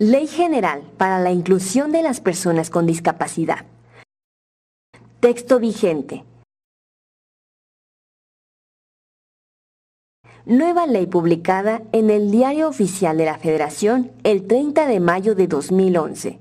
Ley General para la Inclusión de las Personas con Discapacidad. Texto vigente. Nueva ley publicada en el Diario Oficial de la Federación el 30 de mayo de 2011.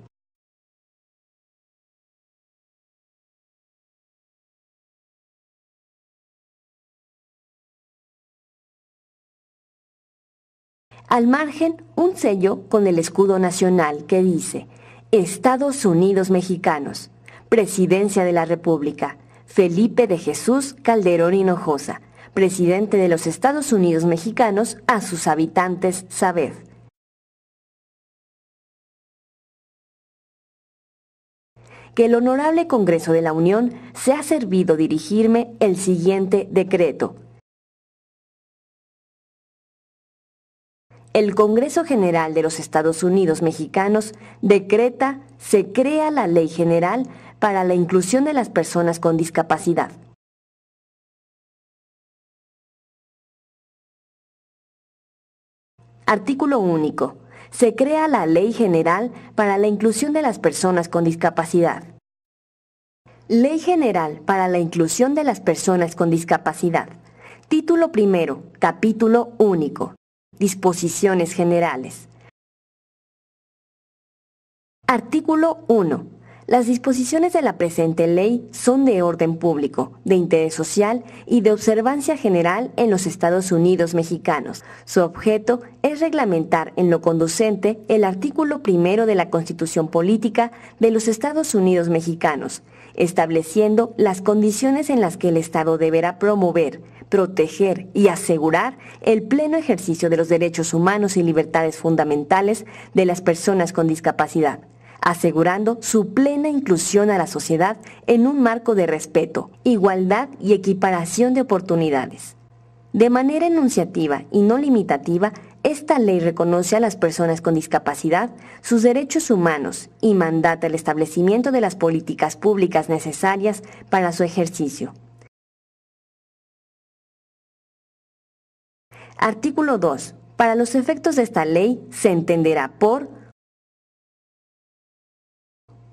Al margen, un sello con el escudo nacional que dice Estados Unidos Mexicanos, Presidencia de la República, Felipe de Jesús Calderón Hinojosa, presidente de los Estados Unidos Mexicanos, a sus habitantes Sabed. Que el Honorable Congreso de la Unión se ha servido dirigirme el siguiente decreto el Congreso General de los Estados Unidos Mexicanos decreta se crea la Ley General para la Inclusión de las Personas con Discapacidad. Artículo único. Se crea la Ley General para la Inclusión de las Personas con Discapacidad. Ley General para la Inclusión de las Personas con Discapacidad. Título primero. Capítulo único. Disposiciones generales. Artículo 1. Las disposiciones de la presente ley son de orden público, de interés social y de observancia general en los Estados Unidos mexicanos. Su objeto es reglamentar en lo conducente el artículo primero de la Constitución Política de los Estados Unidos mexicanos estableciendo las condiciones en las que el Estado deberá promover, proteger y asegurar el pleno ejercicio de los derechos humanos y libertades fundamentales de las personas con discapacidad, asegurando su plena inclusión a la sociedad en un marco de respeto, igualdad y equiparación de oportunidades. De manera enunciativa y no limitativa, esta ley reconoce a las personas con discapacidad sus derechos humanos y mandata el establecimiento de las políticas públicas necesarias para su ejercicio. Artículo 2. Para los efectos de esta ley se entenderá por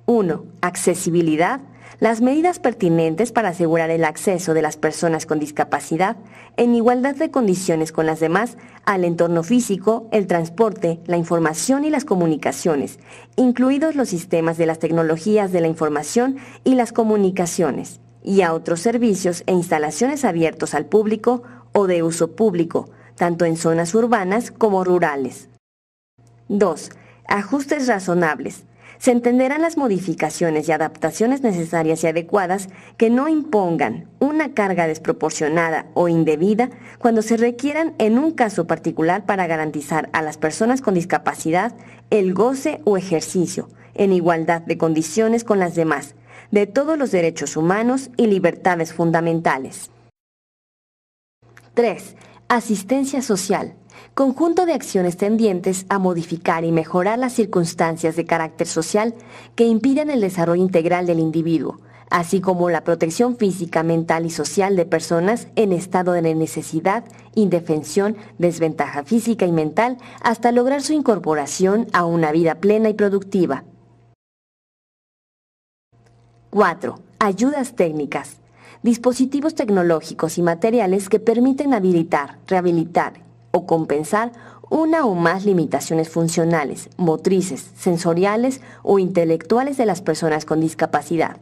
1. Accesibilidad las medidas pertinentes para asegurar el acceso de las personas con discapacidad en igualdad de condiciones con las demás al entorno físico, el transporte, la información y las comunicaciones, incluidos los sistemas de las tecnologías de la información y las comunicaciones, y a otros servicios e instalaciones abiertos al público o de uso público, tanto en zonas urbanas como rurales. 2. Ajustes razonables se entenderán las modificaciones y adaptaciones necesarias y adecuadas que no impongan una carga desproporcionada o indebida cuando se requieran en un caso particular para garantizar a las personas con discapacidad el goce o ejercicio, en igualdad de condiciones con las demás, de todos los derechos humanos y libertades fundamentales. 3. Asistencia social conjunto de acciones tendientes a modificar y mejorar las circunstancias de carácter social que impiden el desarrollo integral del individuo, así como la protección física, mental y social de personas en estado de necesidad, indefensión, desventaja física y mental, hasta lograr su incorporación a una vida plena y productiva. 4. Ayudas técnicas dispositivos tecnológicos y materiales que permiten habilitar, rehabilitar o compensar una o más limitaciones funcionales, motrices, sensoriales o intelectuales de las personas con discapacidad.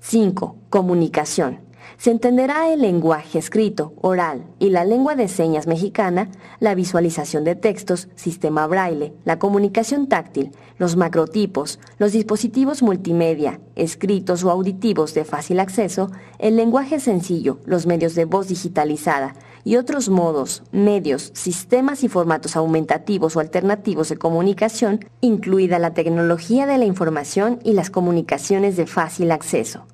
5. comunicación se entenderá el lenguaje escrito, oral y la lengua de señas mexicana, la visualización de textos, sistema braille, la comunicación táctil, los macrotipos, los dispositivos multimedia, escritos o auditivos de fácil acceso, el lenguaje sencillo, los medios de voz digitalizada y otros modos, medios, sistemas y formatos aumentativos o alternativos de comunicación, incluida la tecnología de la información y las comunicaciones de fácil acceso.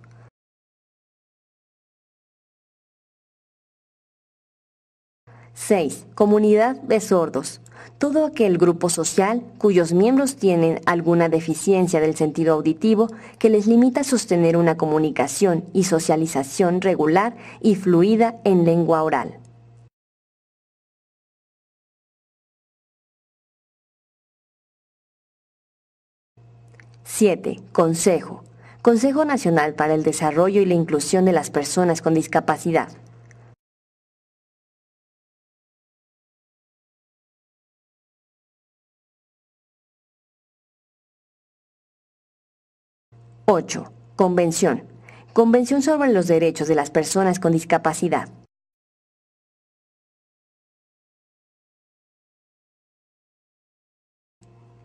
6. Comunidad de sordos. Todo aquel grupo social cuyos miembros tienen alguna deficiencia del sentido auditivo que les limita a sostener una comunicación y socialización regular y fluida en lengua oral. 7. Consejo. Consejo Nacional para el Desarrollo y la Inclusión de las Personas con Discapacidad. 8. Convención. Convención sobre los derechos de las personas con discapacidad.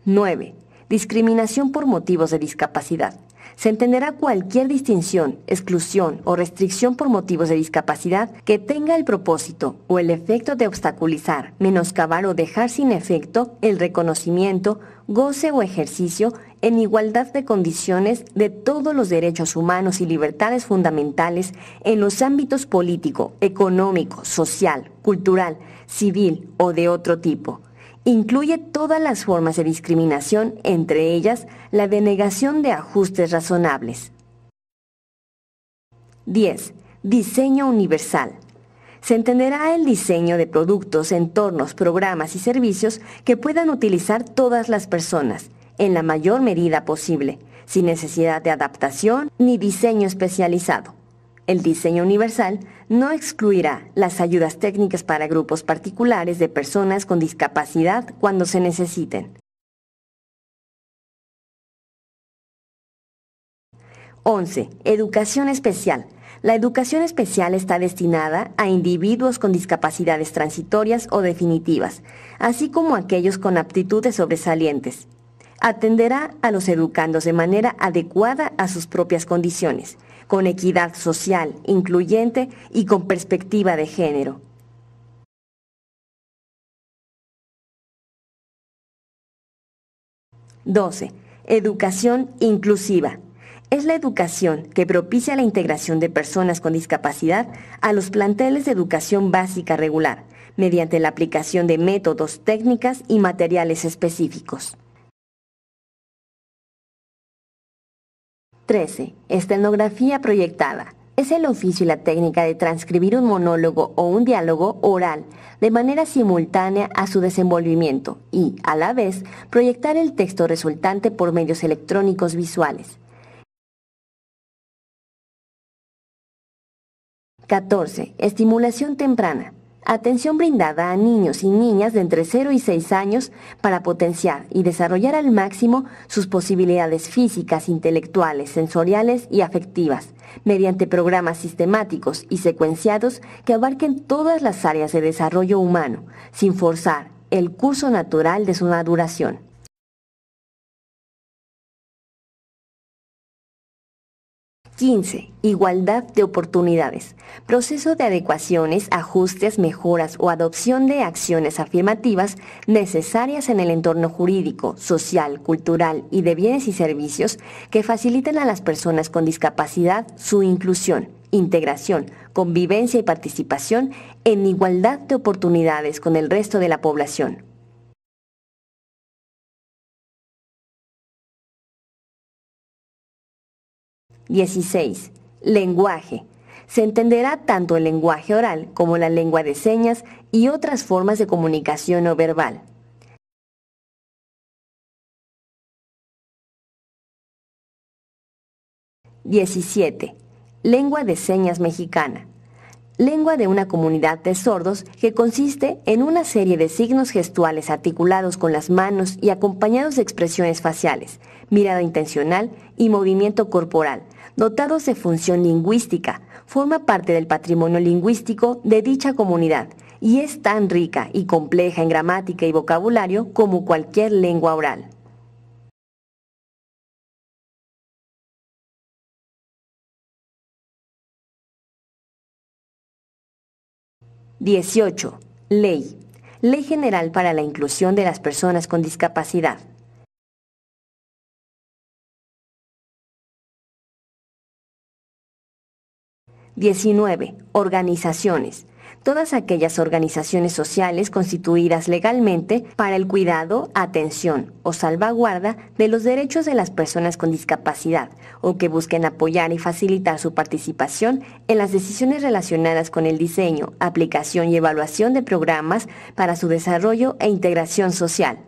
¡9! Discriminación por motivos de discapacidad. Se entenderá cualquier distinción, exclusión o restricción por motivos de discapacidad que tenga el propósito o el efecto de obstaculizar, menoscabar o dejar sin efecto el reconocimiento, goce o ejercicio en igualdad de condiciones de todos los derechos humanos y libertades fundamentales en los ámbitos político, económico, social, cultural, civil o de otro tipo. Incluye todas las formas de discriminación, entre ellas la denegación de ajustes razonables. 10. Diseño universal se entenderá el diseño de productos, entornos, programas y servicios que puedan utilizar todas las personas, en la mayor medida posible, sin necesidad de adaptación ni diseño especializado. El diseño universal no excluirá las ayudas técnicas para grupos particulares de personas con discapacidad cuando se necesiten. 11. Educación especial. La educación especial está destinada a individuos con discapacidades transitorias o definitivas, así como aquellos con aptitudes sobresalientes, atenderá a los educandos de manera adecuada a sus propias condiciones, con equidad social, incluyente y con perspectiva de género. 12. Educación inclusiva. Es la educación que propicia la integración de personas con discapacidad a los planteles de educación básica regular, mediante la aplicación de métodos, técnicas y materiales específicos. 13. Estenografía proyectada. Es el oficio y la técnica de transcribir un monólogo o un diálogo oral de manera simultánea a su desenvolvimiento y, a la vez, proyectar el texto resultante por medios electrónicos visuales. 14. Estimulación temprana atención brindada a niños y niñas de entre 0 y 6 años para potenciar y desarrollar al máximo sus posibilidades físicas, intelectuales, sensoriales y afectivas, mediante programas sistemáticos y secuenciados que abarquen todas las áreas de desarrollo humano, sin forzar el curso natural de su maduración. 15. Igualdad de oportunidades. Proceso de adecuaciones, ajustes, mejoras o adopción de acciones afirmativas necesarias en el entorno jurídico, social, cultural y de bienes y servicios que faciliten a las personas con discapacidad su inclusión, integración, convivencia y participación en igualdad de oportunidades con el resto de la población. 16. Lenguaje. Se entenderá tanto el lenguaje oral como la lengua de señas y otras formas de comunicación no verbal. 17. Lengua de señas mexicana lengua de una comunidad de sordos que consiste en una serie de signos gestuales articulados con las manos y acompañados de expresiones faciales, mirada intencional y movimiento corporal, dotados de función lingüística, forma parte del patrimonio lingüístico de dicha comunidad y es tan rica y compleja en gramática y vocabulario como cualquier lengua oral. 18. Ley. Ley General para la Inclusión de las Personas con Discapacidad. 19. Organizaciones. Todas aquellas organizaciones sociales constituidas legalmente para el cuidado, atención o salvaguarda de los derechos de las personas con discapacidad o que busquen apoyar y facilitar su participación en las decisiones relacionadas con el diseño, aplicación y evaluación de programas para su desarrollo e integración social.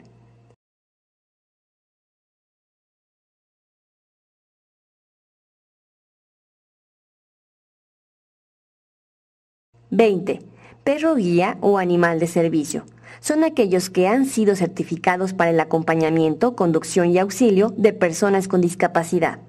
20. Perro guía o animal de servicio. Son aquellos que han sido certificados para el acompañamiento, conducción y auxilio de personas con discapacidad.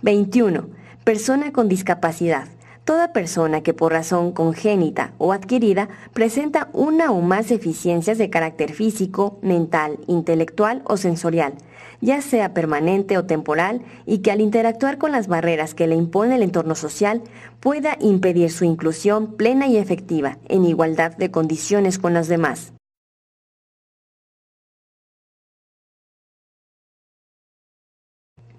¡21! Persona con discapacidad Toda persona que por razón congénita o adquirida presenta una o más deficiencias de carácter físico, mental, intelectual o sensorial, ya sea permanente o temporal, y que al interactuar con las barreras que le impone el entorno social pueda impedir su inclusión plena y efectiva, en igualdad de condiciones con los demás.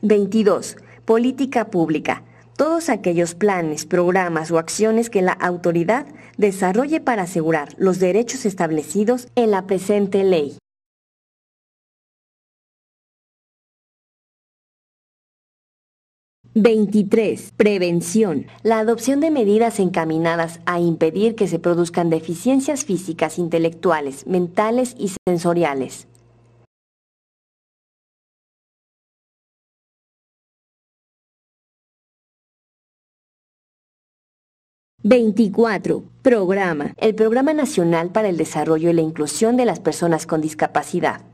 «22. Política pública todos aquellos planes, programas o acciones que la autoridad desarrolle para asegurar los derechos establecidos en la presente ley. 23. Prevención. La adopción de medidas encaminadas a impedir que se produzcan deficiencias físicas, intelectuales, mentales y sensoriales, 24. Programa. El Programa Nacional para el Desarrollo y la Inclusión de las Personas con Discapacidad.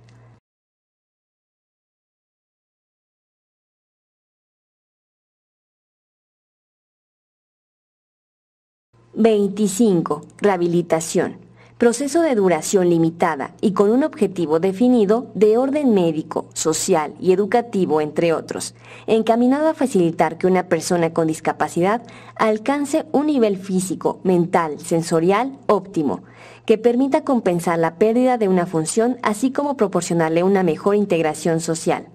25. Rehabilitación proceso de duración limitada y con un objetivo definido de orden médico, social y educativo, entre otros, encaminado a facilitar que una persona con discapacidad alcance un nivel físico, mental, sensorial óptimo, que permita compensar la pérdida de una función, así como proporcionarle una mejor integración social.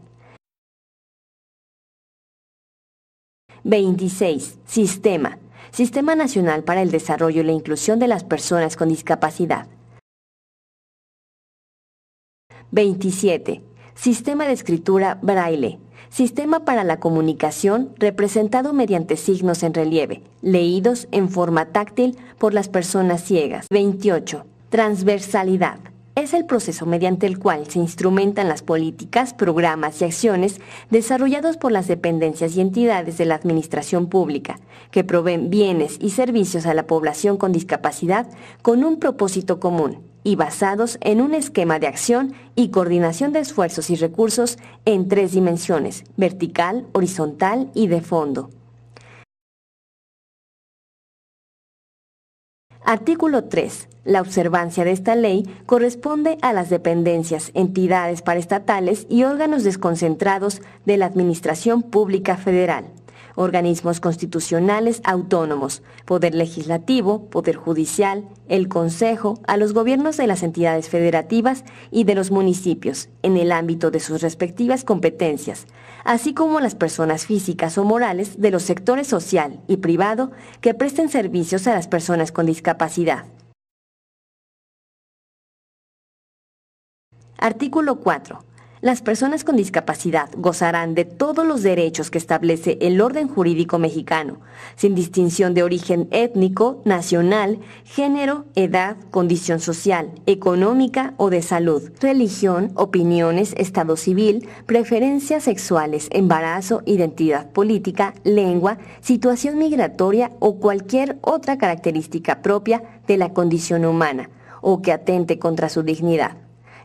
26. Sistema Sistema Nacional para el Desarrollo y la Inclusión de las Personas con Discapacidad. 27. Sistema de escritura braille. Sistema para la comunicación representado mediante signos en relieve, leídos en forma táctil por las personas ciegas. 28. Transversalidad es el proceso mediante el cual se instrumentan las políticas, programas y acciones desarrollados por las dependencias y entidades de la Administración Pública, que proveen bienes y servicios a la población con discapacidad con un propósito común y basados en un esquema de acción y coordinación de esfuerzos y recursos en tres dimensiones, vertical, horizontal y de fondo. Artículo 3. La observancia de esta ley corresponde a las dependencias, entidades paraestatales y órganos desconcentrados de la Administración Pública Federal, organismos constitucionales autónomos, Poder Legislativo, Poder Judicial, el Consejo, a los gobiernos de las entidades federativas y de los municipios, en el ámbito de sus respectivas competencias, así como las personas físicas o morales de los sectores social y privado que presten servicios a las personas con discapacidad. Artículo 4 las personas con discapacidad gozarán de todos los derechos que establece el orden jurídico mexicano, sin distinción de origen étnico, nacional, género, edad, condición social, económica o de salud, religión, opiniones, estado civil, preferencias sexuales, embarazo, identidad política, lengua, situación migratoria o cualquier otra característica propia de la condición humana o que atente contra su dignidad.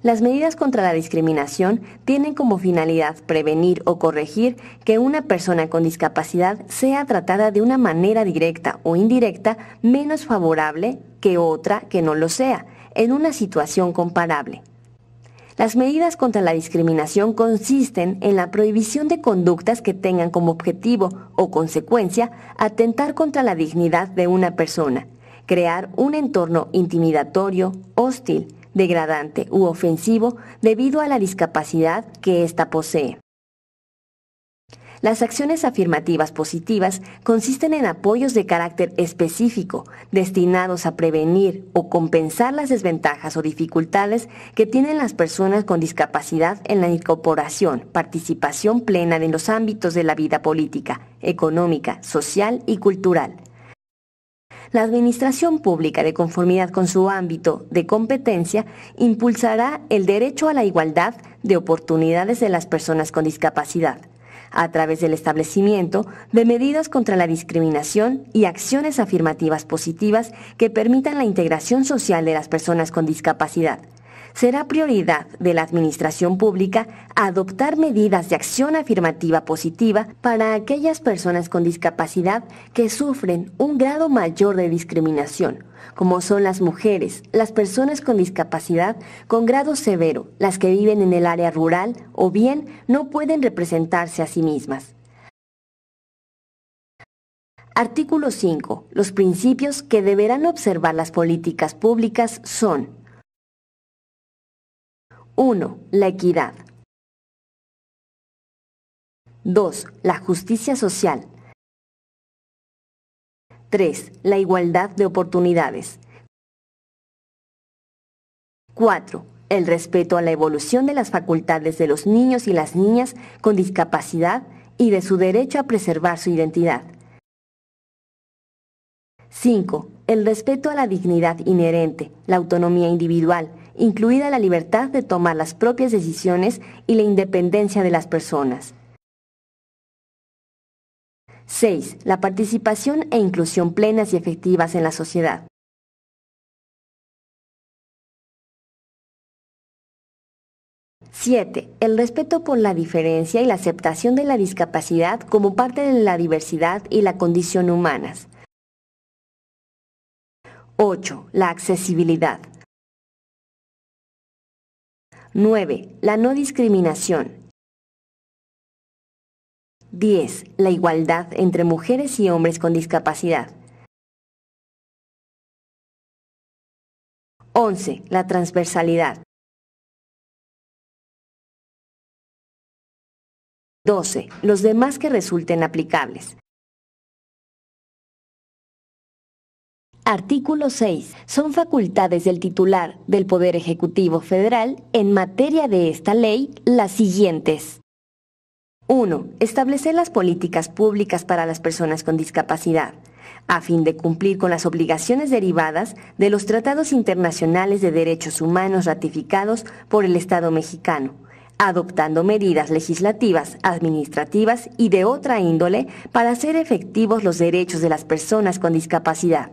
Las medidas contra la discriminación tienen como finalidad prevenir o corregir que una persona con discapacidad sea tratada de una manera directa o indirecta menos favorable que otra que no lo sea, en una situación comparable. Las medidas contra la discriminación consisten en la prohibición de conductas que tengan como objetivo o consecuencia atentar contra la dignidad de una persona, crear un entorno intimidatorio, hostil, degradante u ofensivo debido a la discapacidad que ésta posee. Las acciones afirmativas positivas consisten en apoyos de carácter específico destinados a prevenir o compensar las desventajas o dificultades que tienen las personas con discapacidad en la incorporación, participación plena en los ámbitos de la vida política, económica, social y cultural la Administración Pública, de conformidad con su ámbito de competencia, impulsará el derecho a la igualdad de oportunidades de las personas con discapacidad a través del establecimiento de medidas contra la discriminación y acciones afirmativas positivas que permitan la integración social de las personas con discapacidad será prioridad de la Administración Pública adoptar medidas de acción afirmativa positiva para aquellas personas con discapacidad que sufren un grado mayor de discriminación, como son las mujeres, las personas con discapacidad con grado severo, las que viven en el área rural o bien no pueden representarse a sí mismas. Artículo 5. Los principios que deberán observar las políticas públicas son 1. La equidad. 2. La justicia social. 3. La igualdad de oportunidades. 4. El respeto a la evolución de las facultades de los niños y las niñas con discapacidad y de su derecho a preservar su identidad. 5. El respeto a la dignidad inherente, la autonomía individual, incluida la libertad de tomar las propias decisiones y la independencia de las personas. 6. La participación e inclusión plenas y efectivas en la sociedad. 7. El respeto por la diferencia y la aceptación de la discapacidad como parte de la diversidad y la condición humanas. 8. La accesibilidad. 9. La no discriminación. 10. La igualdad entre mujeres y hombres con discapacidad. 11. La transversalidad. 12. Los demás que resulten aplicables. Artículo 6. Son facultades del titular del Poder Ejecutivo Federal en materia de esta ley las siguientes. 1. Establecer las políticas públicas para las personas con discapacidad, a fin de cumplir con las obligaciones derivadas de los tratados internacionales de derechos humanos ratificados por el Estado mexicano, adoptando medidas legislativas, administrativas y de otra índole para hacer efectivos los derechos de las personas con discapacidad.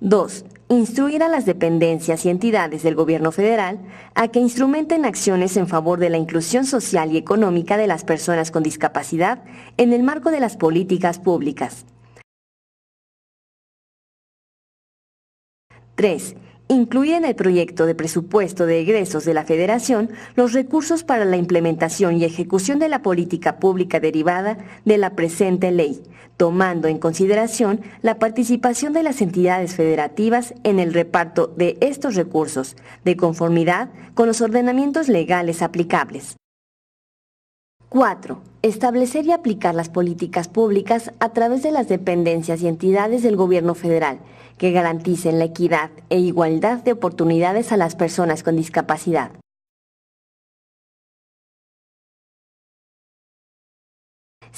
2. Instruir a las dependencias y entidades del Gobierno federal a que instrumenten acciones en favor de la inclusión social y económica de las personas con discapacidad en el marco de las políticas públicas. 3 incluye en el proyecto de presupuesto de egresos de la Federación los recursos para la implementación y ejecución de la política pública derivada de la presente ley, tomando en consideración la participación de las entidades federativas en el reparto de estos recursos, de conformidad con los ordenamientos legales aplicables. 4. Establecer y aplicar las políticas públicas a través de las dependencias y entidades del Gobierno federal que garanticen la equidad e igualdad de oportunidades a las personas con discapacidad.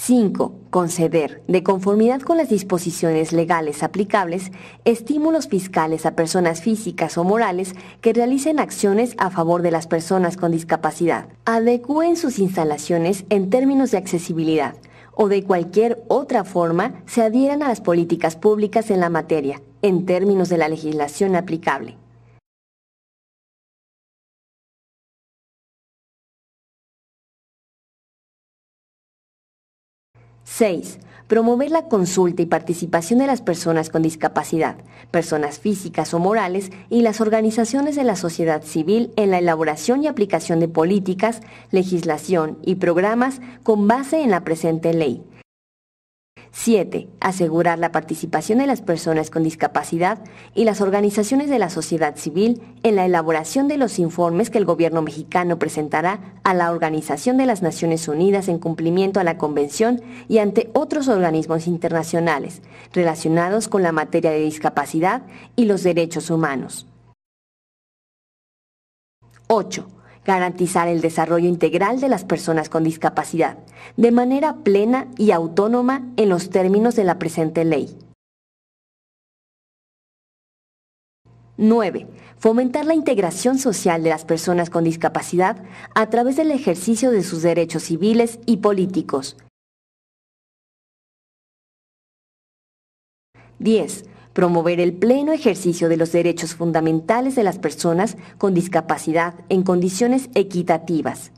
5. Conceder, de conformidad con las disposiciones legales aplicables, estímulos fiscales a personas físicas o morales que realicen acciones a favor de las personas con discapacidad. Adecúen sus instalaciones en términos de accesibilidad o de cualquier otra forma se adhieran a las políticas públicas en la materia, en términos de la legislación aplicable. 6. Promover la consulta y participación de las personas con discapacidad, personas físicas o morales y las organizaciones de la sociedad civil en la elaboración y aplicación de políticas, legislación y programas con base en la presente ley 7. Asegurar la participación de las personas con discapacidad y las organizaciones de la sociedad civil en la elaboración de los informes que el gobierno mexicano presentará a la Organización de las Naciones Unidas en cumplimiento a la Convención y ante otros organismos internacionales relacionados con la materia de discapacidad y los derechos humanos. 8 garantizar el desarrollo integral de las personas con discapacidad, de manera plena y autónoma en los términos de la presente ley. 9. Fomentar la integración social de las personas con discapacidad a través del ejercicio de sus derechos civiles y políticos. 10 promover el pleno ejercicio de los derechos fundamentales de las personas con discapacidad en condiciones equitativas.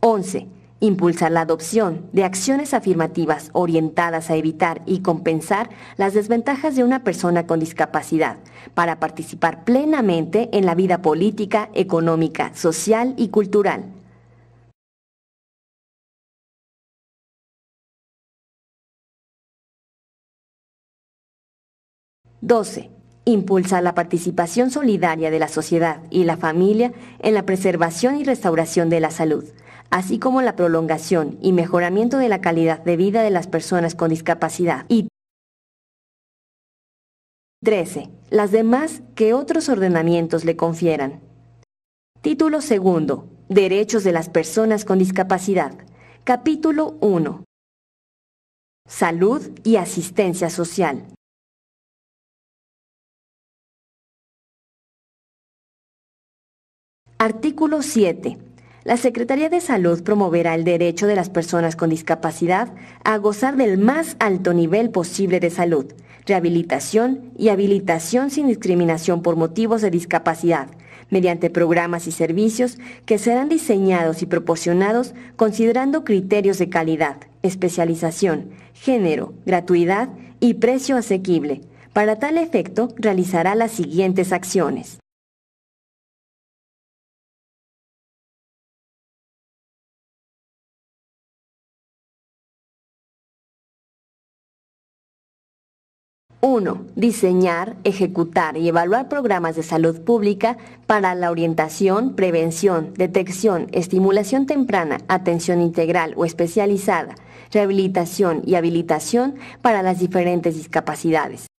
11. impulsar la adopción de acciones afirmativas orientadas a evitar y compensar las desventajas de una persona con discapacidad para participar plenamente en la vida política, económica, social y cultural. 12. Impulsa la participación solidaria de la sociedad y la familia en la preservación y restauración de la salud, así como la prolongación y mejoramiento de la calidad de vida de las personas con discapacidad. 13. Las demás que otros ordenamientos le confieran. Título 2. Derechos de las personas con discapacidad. Capítulo 1. Salud y asistencia social. Artículo 7. La Secretaría de Salud promoverá el derecho de las personas con discapacidad a gozar del más alto nivel posible de salud, rehabilitación y habilitación sin discriminación por motivos de discapacidad, mediante programas y servicios que serán diseñados y proporcionados considerando criterios de calidad, especialización, género, gratuidad y precio asequible. Para tal efecto, realizará las siguientes acciones. 1. Diseñar, ejecutar y evaluar programas de salud pública para la orientación, prevención, detección, estimulación temprana, atención integral o especializada, rehabilitación y habilitación para las diferentes discapacidades.